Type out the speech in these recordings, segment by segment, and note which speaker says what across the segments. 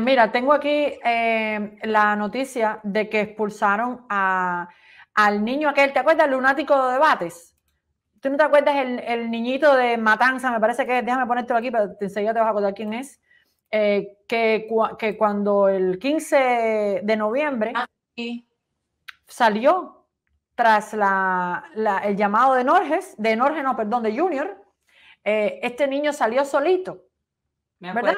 Speaker 1: Mira, tengo aquí em, la noticia de que expulsaron al niño aquel, ¿te acuerdas? El lunático de debates. ¿Tú no te acuerdas el, niñito de Matanza? Me parece que, déjame ponértelo aquí, pero enseguida te vas a acordar quién es. Eh, que, cuando el 15 de noviembre ah, salió tras el llamado de Norges, de Norges, no, perdón, de Junior, eh, este niño salió solito, ¿verdad?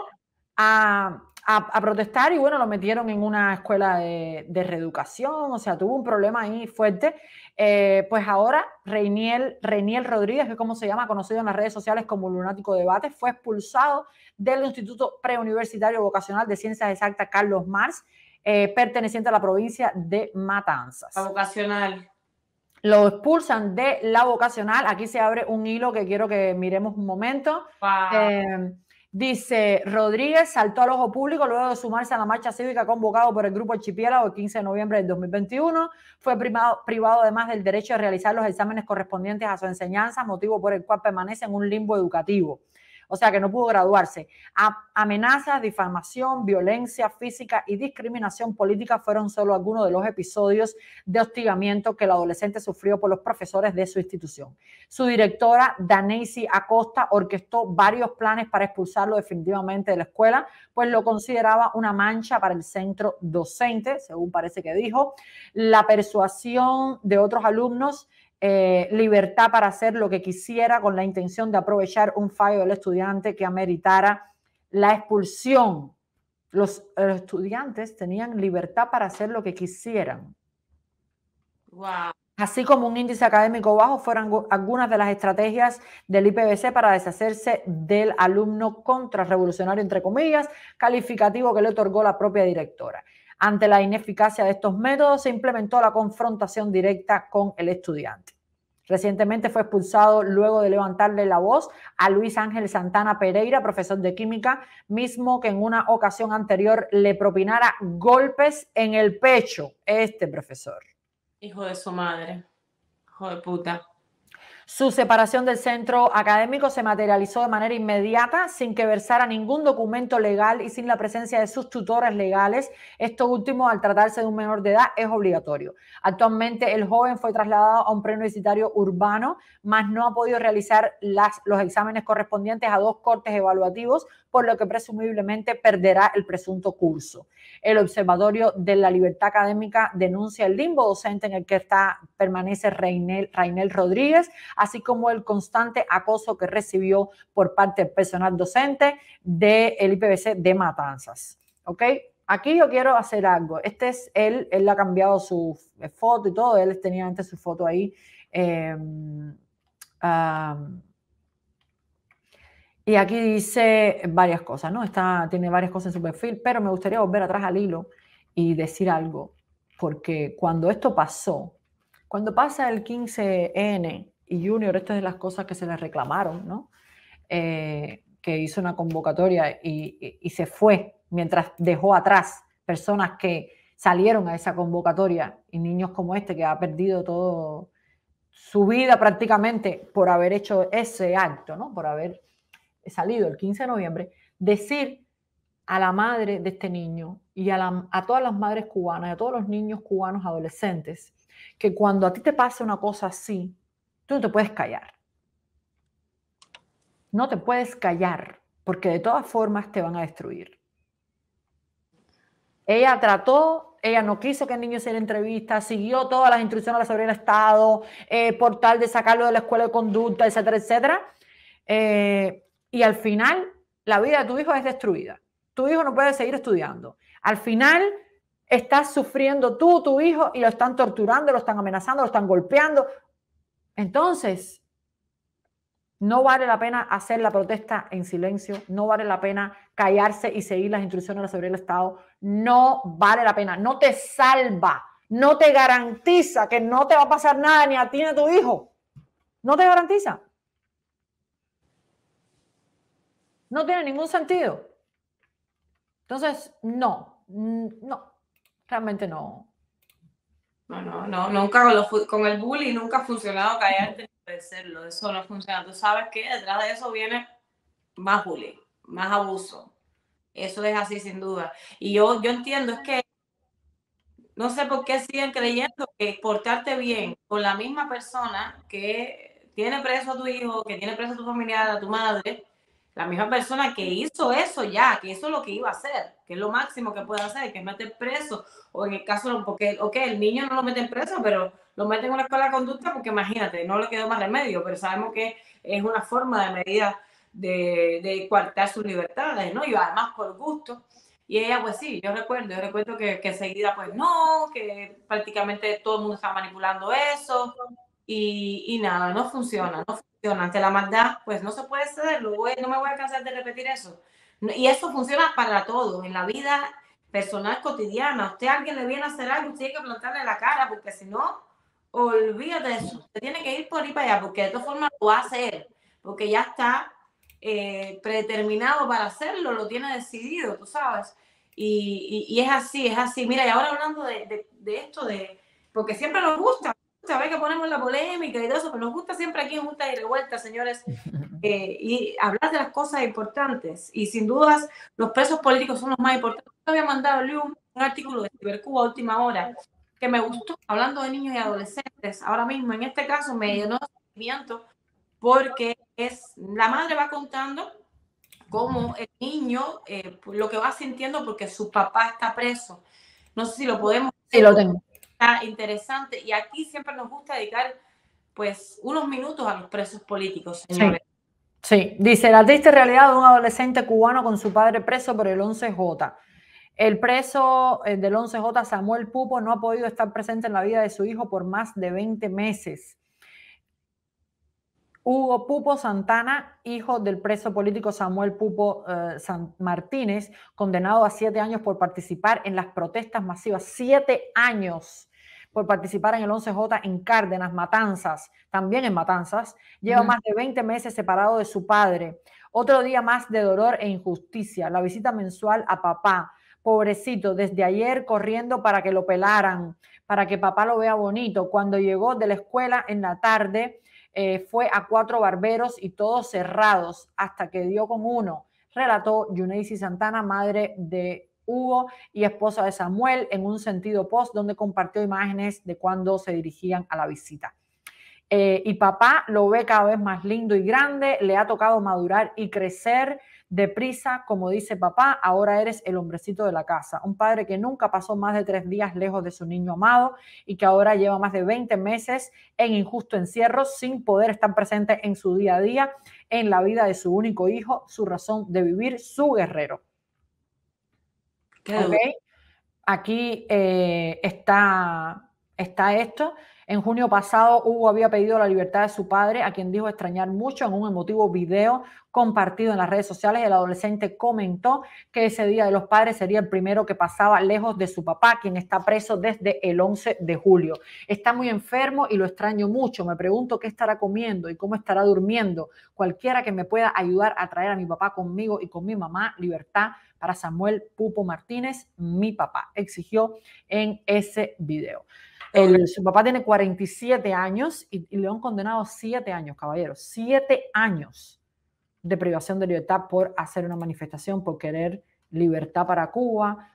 Speaker 1: A, a, protestar y bueno, lo metieron en una escuela de, reeducación, o sea, tuvo un problema ahí fuerte. Eh, pues ahora Reiniel, Rodríguez, que es como se llama, conocido en las redes sociales como Lunático Debate, fue expulsado del Instituto Preuniversitario Vocacional de Ciencias Exactas Carlos Mars, eh, perteneciente a la provincia de Matanzas. La
Speaker 2: vocacional
Speaker 1: lo expulsan de la vocacional. Aquí se abre un hilo que quiero que miremos un momento. Dice, Rodríguez saltó al ojo público luego de sumarse a la marcha cívica convocado por el Grupo Chipiela el 15 de noviembre del 2021. Fue privado además del derecho de realizar los exámenes correspondientes a su enseñanza, motivo por el cual permanece en un limbo educativo o sea que no pudo graduarse. amenazas, difamación, violencia física y discriminación política fueron solo algunos de los episodios de hostigamiento que el adolescente sufrió por los profesores de su institución. Su directora, Danesi Acosta, orquestó varios planes para expulsarlo definitivamente de la escuela, pues lo consideraba una mancha para el centro docente, según parece que dijo. La persuasión de otros alumnos eh, libertad para hacer lo que quisiera con la intención de aprovechar un fallo del estudiante que ameritara la expulsión. Los, estudiantes tenían libertad para hacer lo que quisieran. Así como un índice académico bajo fueron algunas de las estrategias del IPBC para deshacerse del alumno contrarrevolucionario, entre comillas, calificativo que le otorgó la propia directora. Ante la ineficacia de estos métodos, se implementó la confrontación directa con el estudiante. Recientemente fue expulsado luego de levantarle la voz a Luis Ángel Santana Pereira, profesor de química, mismo que en una ocasión anterior le propinara golpes en el pecho este profesor.
Speaker 2: Hijo de su madre, hijo de puta.
Speaker 1: Su separación del centro académico se materializó de manera inmediata, sin que versara ningún documento legal y sin la presencia de sus tutores legales. Esto último, al tratarse de un menor de edad, es obligatorio. Actualmente, el joven fue trasladado a un preuniversitario urbano, mas no ha podido realizar los exámenes correspondientes a dos cortes evaluativos, por lo que presumiblemente perderá el presunto curso. El Observatorio de la Libertad Académica denuncia el limbo docente en el que está, permanece Rainel, Rainel Rodríguez así como el constante acoso que recibió por parte del personal docente del el IPBC de Matanzas. ¿Ok? Aquí yo quiero hacer algo. Este es él, él ha cambiado su foto y todo, él tenía antes su foto ahí. Em, y aquí dice varias cosas, ¿no? Está, tiene varias cosas en su perfil, pero me gustaría volver atrás al hilo y decir algo, porque cuando esto pasó, cuando pasa el 15N, y Junior, estas de las cosas que se le reclamaron, ¿no? Eh, que hizo una convocatoria y, se fue mientras dejó atrás personas que salieron a esa convocatoria y niños como este que ha perdido todo su vida prácticamente por haber hecho ese acto, ¿no? Por haber salido el 15 de noviembre, decir a la madre de este niño y a, a todas las madres cubanas, y a todos los niños cubanos adolescentes, que cuando a ti te pasa una cosa así, Tú no te puedes callar. No te puedes callar, porque de todas formas te van a destruir. Ella trató, ella no quiso que el niño se le entrevista, siguió todas las instrucciones de la sobrina Estado, eh, por tal de sacarlo de la escuela de conducta, etcétera, etcétera. Eh, y al final, la vida de tu hijo es destruida. Tu hijo no puede seguir estudiando. Al final, estás sufriendo tú, tu hijo, y lo están torturando, lo están amenazando, lo están golpeando. Entonces, no vale la pena hacer la protesta en silencio, no vale la pena callarse y seguir las instrucciones de la seguridad del Estado, no vale la pena, no te salva, no te garantiza que no te va a pasar nada ni a ti ni a tu hijo, no te garantiza. No tiene ningún sentido. Entonces, no, no, realmente no,
Speaker 2: no, no, no, nunca con, el bullying nunca ha funcionado callarte ni serlo eso no funciona. Tú sabes que detrás de eso viene más bullying, más abuso. Eso es así sin duda. Y yo, yo entiendo, es que no sé por qué siguen creyendo que portarte bien con la misma persona que tiene preso a tu hijo, que tiene preso a tu familiar, a tu madre, la misma persona que hizo eso ya, que eso es lo que iba a hacer, que es lo máximo que puede hacer, que es meter preso, o en el caso, porque, ok, el niño no lo meten preso, pero lo meten en una escuela de conducta porque imagínate, no le quedó más remedio, pero sabemos que es una forma de medida de, de coartar sus libertades, ¿no? Y además por gusto. Y ella, pues sí, yo recuerdo, yo recuerdo que, enseguida, pues no, que prácticamente todo el mundo está manipulando eso y, nada, no funciona, no funciona. Ante la maldad, pues no se puede ceder, no me voy a cansar de repetir eso. Y eso funciona para todo en la vida personal cotidiana. Usted alguien le viene a hacer algo, usted tiene que plantarle la cara, porque si no, olvídate de eso. Usted tiene que ir por ahí para allá, porque de todas formas lo va a hacer, porque ya está eh, predeterminado para hacerlo, lo tiene decidido, tú sabes. Y, es así, es así. Mira, y ahora hablando de, esto, de porque siempre nos gusta ver que ponemos la polémica y todo eso, pero nos gusta siempre aquí en Juntas y Revueltas, señores, eh, y hablar de las cosas importantes. Y sin dudas, los presos políticos son los más importantes. Yo había mandado un, artículo de Cibercuba a última hora que me gustó, hablando de niños y adolescentes. Ahora mismo, en este caso, me llenó de sentimiento porque es, la madre va contando cómo el niño, eh, lo que va sintiendo porque su papá está preso. No sé si lo podemos... Sí, lo tengo interesante. Y aquí siempre nos gusta dedicar pues unos minutos a los presos políticos. Sí.
Speaker 1: sí. dice la triste realidad de un adolescente cubano con su padre preso por el 11J. El preso eh, del 11J, Samuel Pupo, no ha podido estar presente en la vida de su hijo por más de 20 meses. Hugo Pupo Santana, hijo del preso político Samuel Pupo eh, San Martínez, condenado a siete años por participar en las protestas masivas. Siete años por participar en el 11J en Cárdenas, Matanzas, también en Matanzas. Lleva más de 20 meses separado de su padre. Otro día más de dolor e injusticia. La visita mensual a papá. Pobrecito, desde ayer corriendo para que lo pelaran, para que papá lo vea bonito. Cuando llegó de la escuela en la tarde, eh, fue a cuatro barberos y todos cerrados hasta que dio con uno, relató Yuneisi Santana, madre de Hugo y esposa de Samuel, en un sentido post donde compartió imágenes de cuando se dirigían a la visita. Eh, y papá lo ve cada vez más lindo y grande, le ha tocado madurar y crecer Deprisa, como dice papá, ahora eres el hombrecito de la casa. Un padre que nunca pasó más de tres días lejos de su niño amado y que ahora lleva más de 20 meses en injusto encierro sin poder estar presente en su día a día, en la vida de su único hijo, su razón de vivir, su guerrero. Okay. Aquí eh, está, está esto. En junio pasado, Hugo había pedido la libertad de su padre, a quien dijo extrañar mucho en un emotivo video compartido en las redes sociales. El adolescente comentó que ese Día de los Padres sería el primero que pasaba lejos de su papá, quien está preso desde el 11 de julio. Está muy enfermo y lo extraño mucho. Me pregunto qué estará comiendo y cómo estará durmiendo. Cualquiera que me pueda ayudar a traer a mi papá conmigo y con mi mamá, libertad para Samuel Pupo Martínez, mi papá, exigió en ese video su papá tiene 47 años y, le han condenado 7 años, caballeros. 7 años de privación de libertad por hacer una manifestación, por querer libertad para Cuba,